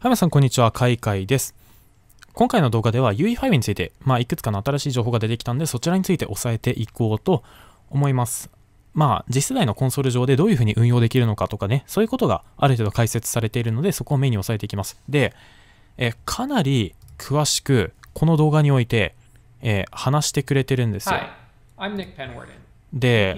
はい、皆さん、こんにちは。カイです。今回の動画では UE5 について、まあ、いくつかの新しい情報が出てきたんで、そちらについて押さえていこうと思います。まあ、次世代のコンソール上でどういうふうに運用できるのかとかね、そういうことがある程度解説されているので、そこをメインに押さえていきます。で、えかなり詳しく、この動画において、えー、話してくれてるんですよ。I'm Nick Penwarden. で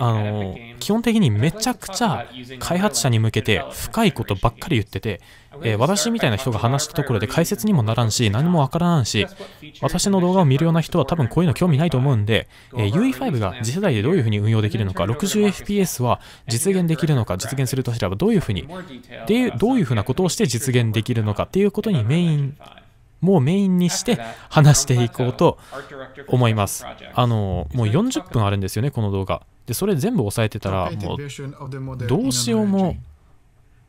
あの基本的にめちゃくちゃ開発者に向けて深いことばっかり言ってて、えー、私みたいな人が話したところで解説にもならんし何もわからんし私の動画を見るような人は多分こういうの興味ないと思うんで、えー、UE5 が次世代でどういうふうに運用できるのか 60fps は実現できるのか実現するとすればどういうふうにでどういうふうなことをして実現できるのかっていうことにメインもうメインにして話していこうと思います。あのもう40分あるんですよね、この動画。で、それ全部押さえてたら、もうどうしようも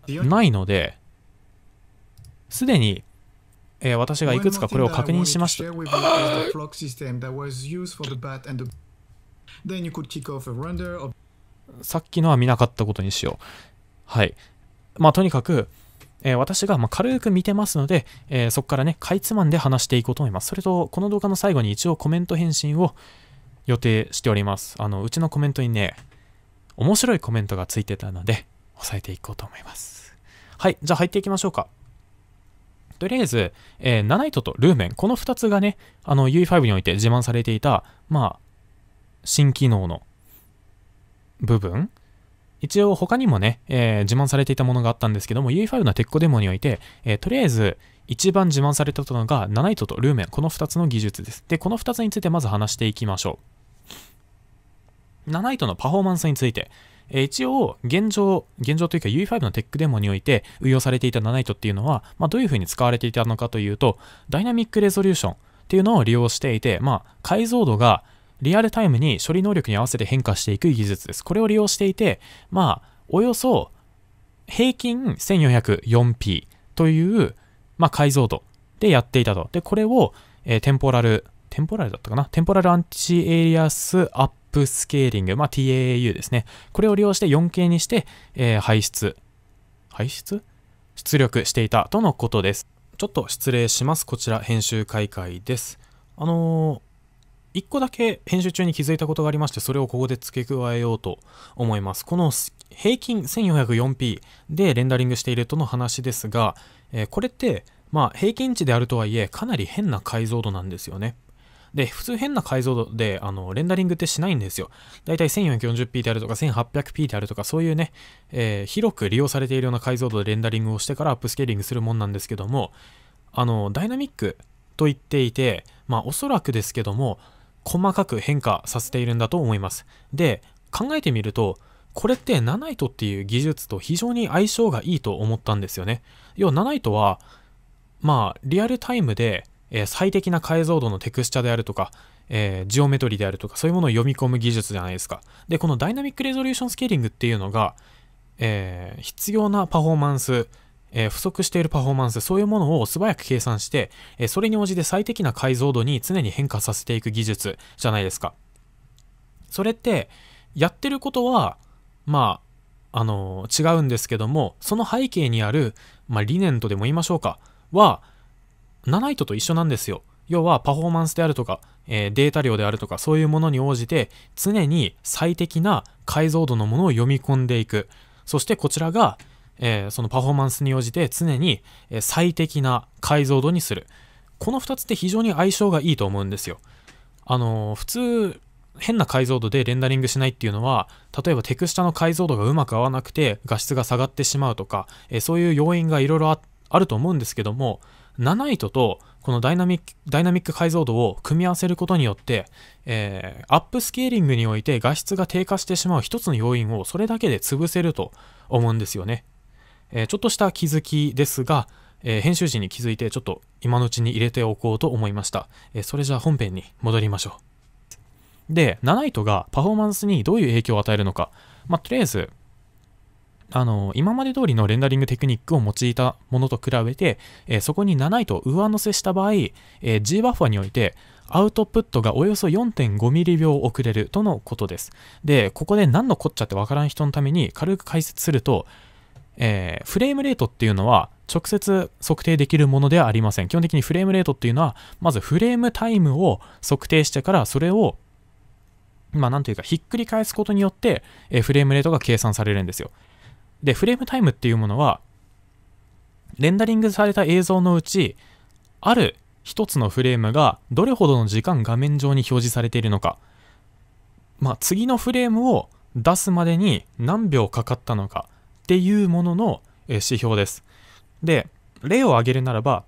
ないので、すでに、えー、私がいくつかこれを確認しました。さっきのは見なかったことにしよう。はい。まあ、とにかく、えー、私がま軽く見てますので、えー、そこからね、かいつまんで話していこうと思います。それと、この動画の最後に一応コメント返信を予定しております。あの、うちのコメントにね、面白いコメントがついてたので、押さえていこうと思います。はい、じゃあ入っていきましょうか。とりあえず、えー、ナナイトとルーメン、この2つがね、あの UE5 において自慢されていた、まあ、新機能の部分一応他にもね、えー、自慢されていたものがあったんですけども、UE5 のテッコデモにおいて、えー、とりあえず、一番自慢されたのが、ナナイトとルーメン、この2つの技術です。で、この2つについてまず話していきましょう。ナナイトのパフォーマンスについて、え一応、現状、現状というか UE5 のテックデモにおいて運用されていたナナイトっていうのは、まあ、どういうふうに使われていたのかというと、ダイナミックレゾリューションっていうのを利用していて、まあ、解像度がリアルタイムに処理能力に合わせて変化していく技術です。これを利用していて、まあ、およそ平均 1404p という、まあ、解像度でやっていたと。で、これを、えー、テンポラル、テンポラルだったかなテンポラルアンチエリアスアップスケーリング、まあ、TAAU ですね。これを利用して 4K にして、えー、排出、排出出力していたとのことです。ちょっと失礼します。こちら編集開会です。あのー1個だけ編集中に気づいたことがありまして、それをここで付け加えようと思います。この平均 1404p でレンダリングしているとの話ですが、えー、これって、まあ、平均値であるとはいえ、かなり変な解像度なんですよね。で、普通変な解像度で、あの、レンダリングってしないんですよ。だいたい 1440p であるとか 1800p であるとか、そういうね、えー、広く利用されているような解像度でレンダリングをしてからアップスケーリングするもんなんですけども、あの、ダイナミックと言っていて、まあ、おそらくですけども、細かく変化させているんだと思います。で、考えてみると、これってナナイトっていう技術と非常に相性がいいと思ったんですよね。要はナナイトは、まあ、リアルタイムで、えー、最適な解像度のテクスチャであるとか、えー、ジオメトリであるとか、そういうものを読み込む技術じゃないですか。で、このダイナミックレゾリューションスケーリングっていうのが、えー、必要なパフォーマンスえー、不足しているパフォーマンス、そういうものを素早く計算して、えー、それに応じて最適な解像度に常に変化させていく技術じゃないですか。それって、やってることは、まあ、あのー、違うんですけども、その背景にある、まあ、理念とでも言いましょうか、は、ナナイトと一緒なんですよ。要はパフォーマンスであるとか、えー、データ量であるとかそういうものに応じて常に最適な解像度のものを読み込んでいくそしてこちらが、えー、そのパフォーマンスに応じて常に最適な解像度にする。この2つって非常に相性がいいと思うんですよ。あのー、普通、変な解像度でレンダリングしないっていうのは例えばテクスチャの解像度がうまく合わなくて画質が下がってしまうとか、えそういう要因がいろいろあると思うんですけどもナナイトとこのダイナミックダイナミック解像度を組み合わせることによって、えー、アップスケーリングにおいて画質が低下してしまう一つの要因をそれだけで潰せると思うんですよね。えー、ちょっとした気づきですが、えー、編集時に気づいてちょっと今のうちに入れておこうと思いました。えそれじゃあ本編に戻りましょう。で、7位とがパフォーマンスにどういう影響を与えるのか、まあ、とりあえず、あの、今まで通りのレンダリングテクニックを用いたものと比べて、えそこに7位と上乗せした場合、え G バッファにおいて、アウトプットがおよそ4 5ミリ秒遅れるとのことです。で、ここで何のこっちゃってわからん人のために軽く解説すると、えー、フレームレートっていうのは直接測定できるものではありません。基本的にフレームレートっていうのは、まずフレームタイムを測定してから、それを、まあなんというか、ひっくり返すことによって、えー、フレームレートが計算されるんですよ。で、フレームタイムっていうものは、レンダリングされた映像のうち、ある一つのフレームがどれほどの時間画面上に表示されているのか、まあ次のフレームを出すまでに何秒かかったのか、っていうものの、指標です。で、例を挙げるならば、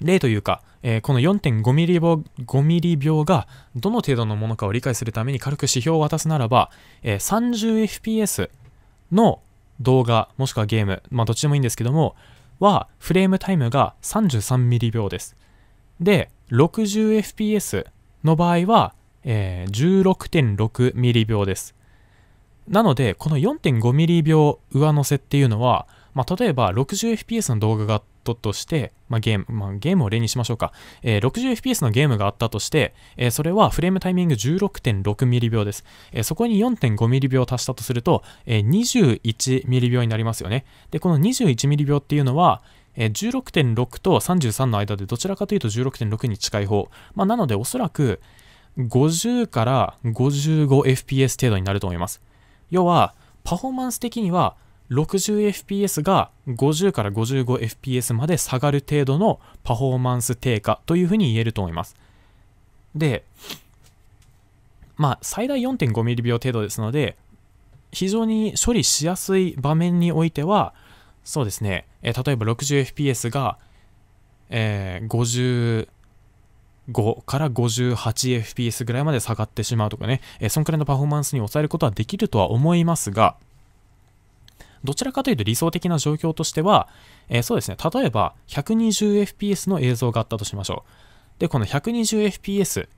例というか、えー、この4.5ミリ秒 ,5 ミリ秒がどの程度のものかを理解するために軽く指標を渡すならば、えー、30fps の動画もしくはゲーム、まあ、どっちでもいいんですけどもはフレームタイムが33ミリ秒ですで 60fps の場合は、えー、16.6ミリ秒ですなので、この 4.5mm 秒上乗せっていうのは、まあ、例えば 60fps の動画があったとして、まあ、ゲーム、まあ、ゲームを例にしましょうか。えー、60fps のゲームがあったとして、えー、それはフレームタイミング 16.6mm 秒です。えー、そこに 4.5mm 秒足したとすると、え 21mm 秒になりますよね。で、この 21mm 秒っていうのは、16.6と33の間でどちらかというと16.6に近い方。まあ、なのでおそらく50から 55fps 程度になると思います。要は、パフォーマンス的には 60fps が50から 55fps まで下がる程度のパフォーマンス低下というふうに言えると思います。で、まあ、最大 4.5mm 秒程度ですので、非常に処理しやすい場面においては、そうですね、え例えば 60fps が、えー、5から 58fps ぐらいまで下がってしまうとかね、えー、そんくらいのパフォーマンスに抑えることはできるとは思いますが、どちらかというと理想的な状況としては、えー、そうですね、例えば 120fps の映像があったとしましょう。で、この 120fps っ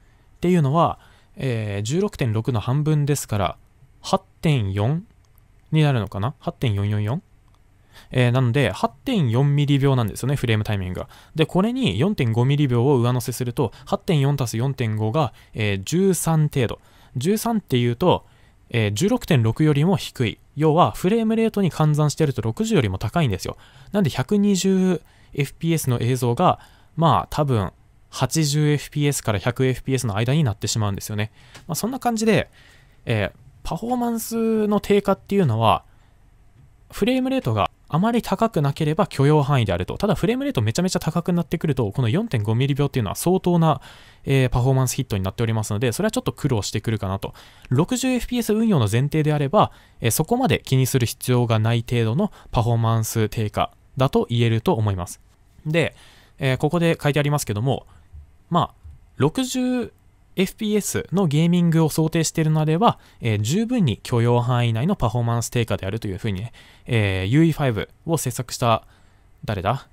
ていうのは、えー、16.6の半分ですから、8.4になるのかな ?8.444? えー、なので、8.4ミリ秒なんですよね、フレームタイミングが。で、これに4.5ミリ秒を上乗せすると、8.4たす4.5が、えー、13程度。13っていうと、えー、16.6よりも低い。要は、フレームレートに換算してると60よりも高いんですよ。なんで、120fps の映像が、まあ、多分、80fps から 100fps の間になってしまうんですよね。まあ、そんな感じで、えー、パフォーマンスの低下っていうのは、フレームレートがあまり高くなければ許容範囲であると。ただフレームレートめちゃめちゃ高くなってくると、この 4.5mm 秒っていうのは相当な、えー、パフォーマンスヒットになっておりますので、それはちょっと苦労してくるかなと。60fps 運用の前提であれば、えー、そこまで気にする必要がない程度のパフォーマンス低下だと言えると思います。で、えー、ここで書いてありますけども、まあ、6 FPS のゲーミングを想定しているのでは、えー、十分に許容範囲内のパフォーマンス低下であるというふうにね、えー、UE5 を制作した、誰だ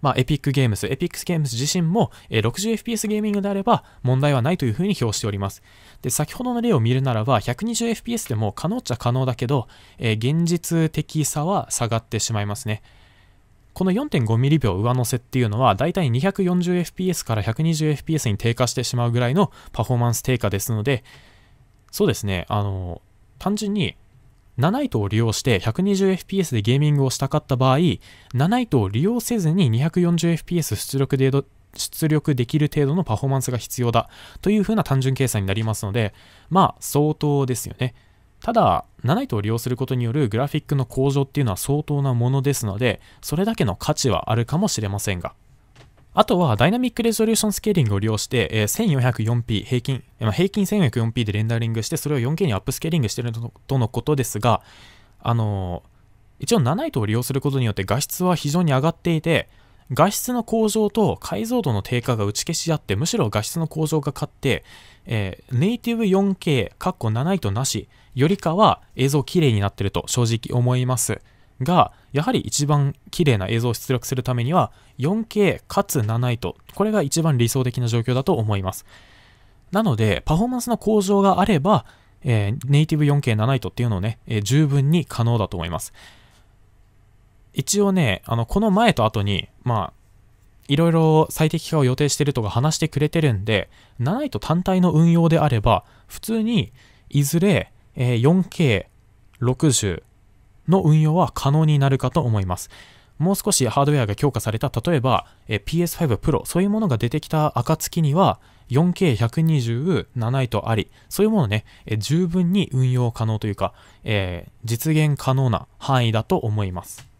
まあ、エピックゲームズ、エピックゲームズ自身も、え 60fps ゲーミングであれば問題はないというふうに表しております。で、先ほどの例を見るならば、120fps でも可能っちゃ可能だけど、え現実的さは下がってしまいますね。この 4.5mm 秒上乗せっていうのは、だいたい 240fps から 120fps に低下してしまうぐらいのパフォーマンス低下ですので、そうですね、あの、単純に、7とを利用して 120fps でゲーミングをしたかった場合、7とを利用せずに 240fps 出力で出力できる程度のパフォーマンスが必要だというふうな単純計算になりますので、まあ相当ですよね。ただ、ナナイトを利用することによるグラフィックの向上っていうのは相当なものですので、それだけの価値はあるかもしれませんが。あとは、ダイナミックレゾリューションスケーリングを利用して、え 1404p 平均、ま平均 1404p でレンダリングして、それを 4K にアップスケーリングしてるとのことですが、あの一応ナナイトを利用することによって画質は非常に上がっていて、画質の向上と解像度の低下が打ち消し合ってむしろ画質の向上が勝って、えー、ネイティブ 4K かっこ7イトなしよりかは映像綺麗になってると正直思いますがやはり一番綺麗な映像を出力するためには 4K かつ7イトこれが一番理想的な状況だと思いますなのでパフォーマンスの向上があれば、えー、ネイティブ 4K7 イトっていうのをね、えー、十分に可能だと思います一応ね、あの、この前と後に、まあ、いろいろ最適化を予定してるとか話してくれてるんで、7位と単体の運用であれば、普通にいずれ、え 4K60 の運用は可能になるかと思います。もう少しハードウェアが強化された、例えば、え PS5 Pro、そういうものが出てきた暁には、4 k 1 2 7位とあり、そういうものね、え十分に運用可能というか、えー、実現可能な範囲だと思います。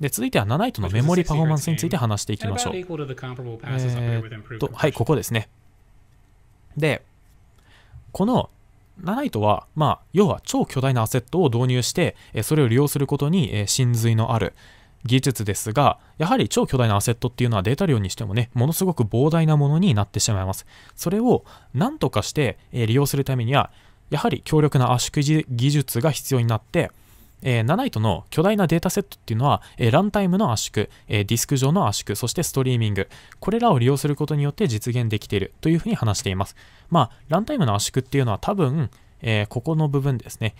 で続いては7位とのメモリパフォーマンスについて話していきましょう。えー、とはい、ここですね。で、この7位とは、まあ、要は超巨大なアセットを導入して、それを利用することに真髄のある技術ですが、やはり超巨大なアセットっていうのはデータ量にしてもね、ものすごく膨大なものになってしまいます。それを何とかして利用するためには、やはり強力な圧縮技術が必要になって、えー、7位との巨大なデータセットっていうのは、えー、ランタイムの圧縮、えー、ディスク上の圧縮、そしてストリーミング、これらを利用することによって実現できているというふうに話しています。まあ、ランタイムの圧縮っていうのは多分、えここの部分ですね。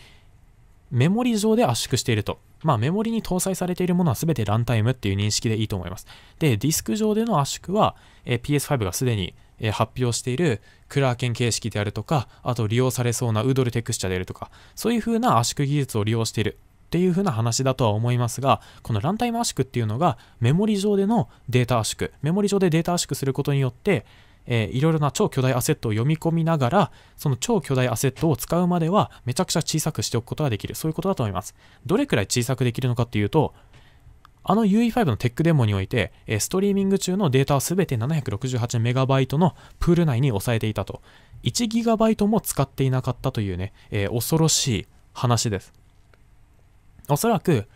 メモリ上で圧縮していると。まあ、メモリに搭載されているものは全てランタイムっていう認識でいいと思います。で、ディスク上での圧縮は、え PS5 がすでにえ発表しているクラーケン形式であるとか、あと利用されそうなウドルテクスチャであるとか、そういう風な圧縮技術を利用しているっていう風な話だとは思いますが、このランタイム圧縮っていうのがメモリ上でのデータ圧縮、メモリ上でデータ圧縮することによって、えー、いろいろな超巨大アセットを読み込みながら、その超巨大アセットを使うまではめちゃくちゃ小さくしておくことができる。そういうことだと思います。どれくらい小さくできるのかっていうと、あの UE5 のテックデモにおいて、ストリーミング中のデータはすべて 768MB のプール内に抑えていたと。1GB も使っていなかったというね、えー、恐ろしい話です。おそらく、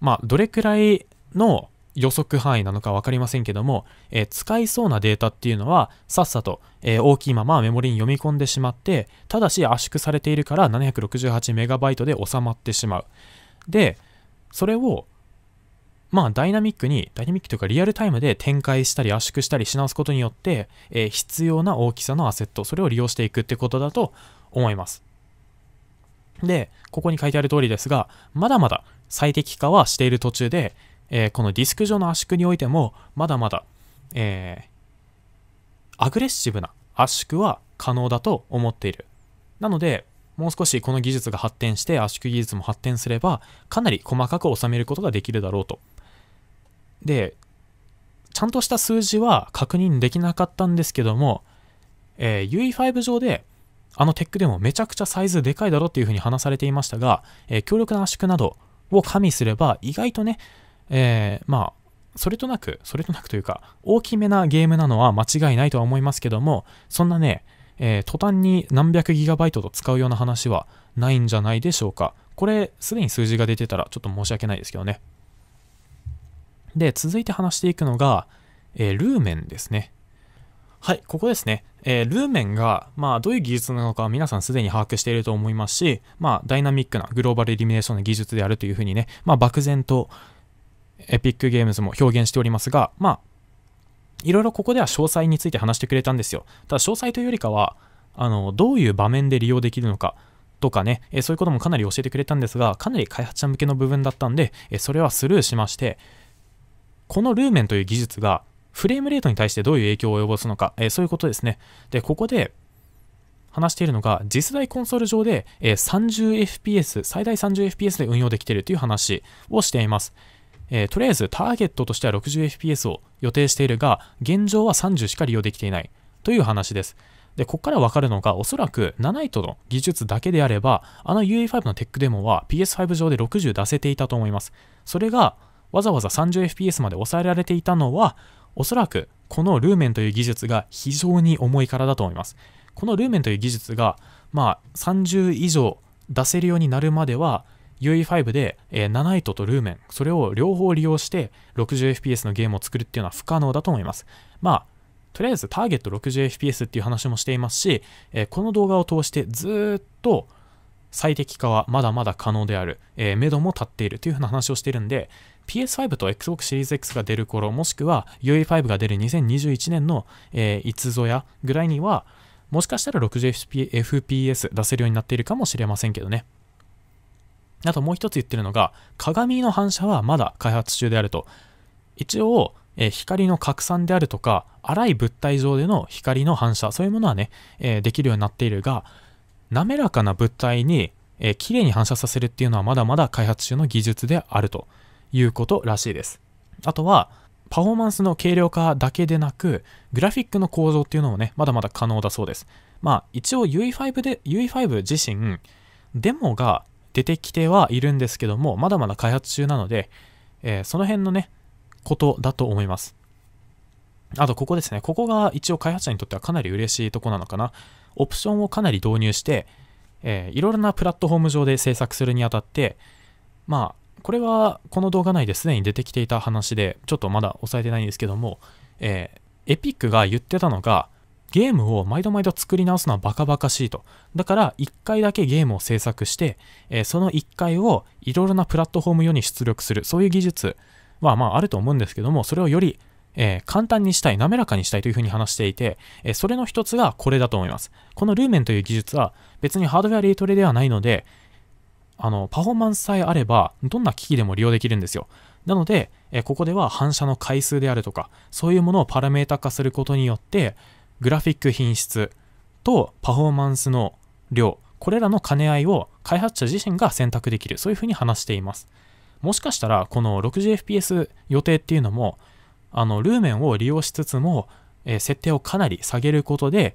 まあ、どれくらいの予測範囲なのか分かりませんけども、えー、使いそうなデータっていうのはさっさと、えー、大きいままメモリに読み込んでしまってただし圧縮されているから 768MB で収まってしまうでそれをまあダイナミックにダイナミックというかリアルタイムで展開したり圧縮したりし直すことによって、えー、必要な大きさのアセットそれを利用していくってことだと思いますで、ここに書いてある通りですが、まだまだ最適化はしている途中で、えー、このディスク上の圧縮においても、まだまだ、えー、アグレッシブな圧縮は可能だと思っている。なので、もう少しこの技術が発展して圧縮技術も発展すれば、かなり細かく収めることができるだろうと。で、ちゃんとした数字は確認できなかったんですけども、えー、UE5 上であのテックでもめちゃくちゃサイズでかいだろっていうふうに話されていましたが、えー、強力な圧縮などを加味すれば意外とね、えー、まあそれとなくそれとなくというか大きめなゲームなのは間違いないとは思いますけどもそんなね、えー、途端に何百ギガバイトと使うような話はないんじゃないでしょうかこれすでに数字が出てたらちょっと申し訳ないですけどねで続いて話していくのが、えー、ルーメンですねはい、ここですね。えー、ルーメンが、まあ、どういう技術なのか皆さんすでに把握していると思いますし、まあ、ダイナミックなグローバルエリミネーションの技術であるというふうにね、まあ、漠然とエピックゲームズも表現しておりますが、まあ、いろいろここでは詳細について話してくれたんですよ。ただ、詳細というよりかは、あの、どういう場面で利用できるのか、とかね、えー、そういうこともかなり教えてくれたんですが、かなり開発者向けの部分だったんで、えー、それはスルーしまして、このルーメンという技術がフレームレートに対してどういう影響を及ぼすのか、えー、そういうことですね。で、ここで話しているのが、次世代コンソール上で、え 30fps、最大 30fps で運用できているという話をしています。えー、とりあえずターゲットとしては 60fps を予定しているが、現状は30しか利用できていないという話です。で、ここからわかるのが、おそらくナナイトの技術だけであれば、あの UA5 のテックデモは PS5 上で60出せていたと思います。それが、わざわざ 30fps まで抑えられていたのは、おそらくこのルーメンという技術が非常に重いからだと思います。このルーメンという技術が、まあ、30以上出せるようになるまでは UE5 で、えー、ナナイトとルーメン、それを両方利用して 60fps のゲームを作るっていうのは不可能だと思います。まあ、とりあえずターゲット 60fps っていう話もしていますし、えー、この動画を通してずっと最適化はまだまだ可能である、えー、目処も立っているというふうな話をしているんで、PS5 と Xbox シリーズ X が出る頃、もしくは UE5 が出る2021年の、えー、いつぞやぐらいには、もしかしたら 60fps 出せるようになっているかもしれませんけどね。あともう一つ言ってるのが、鏡の反射はまだ開発中であると。一応、えー、光の拡散であるとか、粗い物体上での光の反射、そういうものはね、えー、できるようになっているが、滑らかな物体に、えー、綺麗に反射させるっていうのはまだまだ開発中の技術であると。いうことらしいです。あとは、パフォーマンスの軽量化だけでなく、グラフィックの構造っていうのもね、まだまだ可能だそうです。まあ、一応 UE5 で、UE5 自身、デモが出てきてはいるんですけども、まだまだ開発中なので、えー、その辺のね、ことだと思います。あと、ここですね。ここが一応開発者にとってはかなり嬉しいとこなのかな。オプションをかなり導入して、えー、いろいろなプラットフォーム上で制作するにあたって、まあ、これはこの動画内ですでに出てきていた話で、ちょっとまだ押さえてないんですけども、えー、エピックが言ってたのが、ゲームを毎度毎度作り直すのはバカバカしいと。だから1回だけゲームを制作して、えー、その1回をいろいろなプラットフォーム用に出力する、そういう技術はまああると思うんですけども、それをより、えー、簡単にしたい、滑らかにしたいというふうに話していて、えー、それの一つがこれだと思います。このルーメンという技術は別にハードウェアレートレではないので、あの、パフォーマンスさえあれば、どんな機器でも利用できるんですよ。なので、えここでは反射の回数であるとか、そういうものをパラメータ化することによって、グラフィック品質とパフォーマンスの量、これらの兼ね合いを開発者自身が選択できる、そういうふうに話しています。もしかしたら、この 60fps 予定っていうのも、あの、ルーメンを利用しつつも、え設定をかなり下げることで、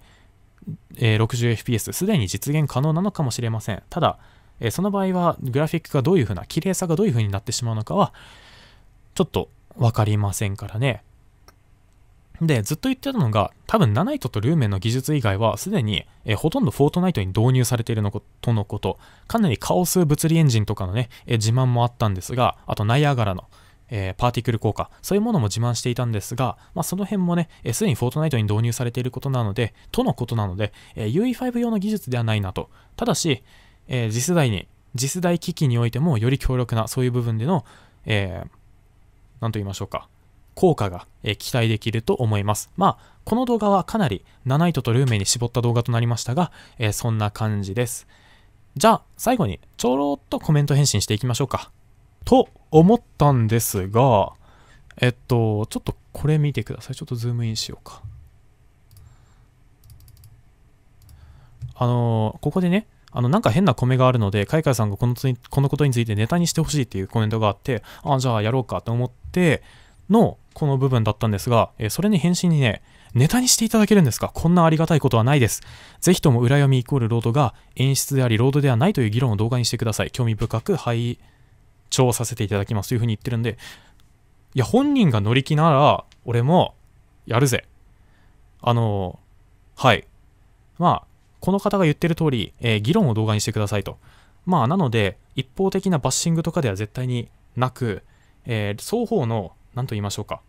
え 60fps すでに実現可能なのかもしれません。ただ、えその場合はグラフィックがどういうふうな綺麗さがどういうふうになってしまうのかはちょっと分かりませんからね。で、ずっと言ってたのが、多分ナナイトとルーメンの技術以外は、すでに、えほとんどフォートナイトに導入されているのことのこと、かなりカオス物理エンジンとかのね、え自慢もあったんですが、あとナイアガラの、えー、パーティクル効果、そういうものも自慢していたんですが、まあ、その辺もね、す、で、にフォートナイトに導入されていることなので、とのことなので、えー、UE5 用の技術ではないなと。ただし、えー、次世代に、次世代機器においてもより強力な、そういう部分での、えー、なんと言いましょうか、効果が、え期待できると思います。まあ、この動画はかなりナナイトとルーメに絞った動画となりましたが、えー、そんな感じです。じゃあ、最後にちょろっとコメント返信していきましょうか。と思ったんですが、えっと、ちょっとこれ見てください。ちょっとズームインしようか。あのー、ここでね、あの、なんか変なコメがあるので、カイカイさんがこのつこのことについてネタにしてほしいっていうコメントがあって、あ、じゃあやろうかと思っての、この部分だったんですが、えそれに返信にね、ネタにしていただけるんですかこんなありがたいことはないです。ぜひとも裏読みイコールロードが演出であり、ロードではないという議論を動画にしてください。興味深く拝聴させていただきますというふうに言ってるんで、いや、本人が乗り気なら、俺もやるぜ。あの、はい。まあ、この方が言ってる通り、えー、議論を動画にしてくださいと。まあ、なので、一方的なバッシングとかでは絶対になく、えー、双方の、何と言いましょうか、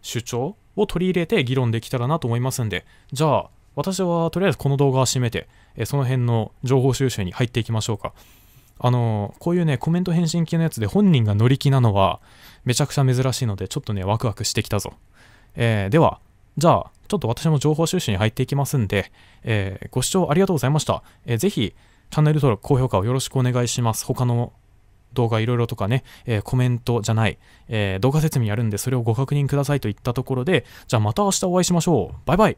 主張を取り入れて議論できたらなと思いますんで、じゃあ、私はとりあえずこの動画を閉めて、えー、その辺の情報収集に入っていきましょうか。あのこういうね、コメント返信系のやつで本人が乗り気なのは、めちゃくちゃ珍しいので、ちょっとね、ワクワクしてきたぞ。えでは、じゃあ、ちょっと私も情報収集に入っていきますんで、えー、ご視聴ありがとうございました。えー、ぜひ、チャンネル登録、高評価をよろしくお願いします。他の動画いろいろとかね、えー、コメントじゃない、えー、動画説明やるんで、それをご確認くださいといったところで、じゃあまた明日お会いしましょう。バイバイ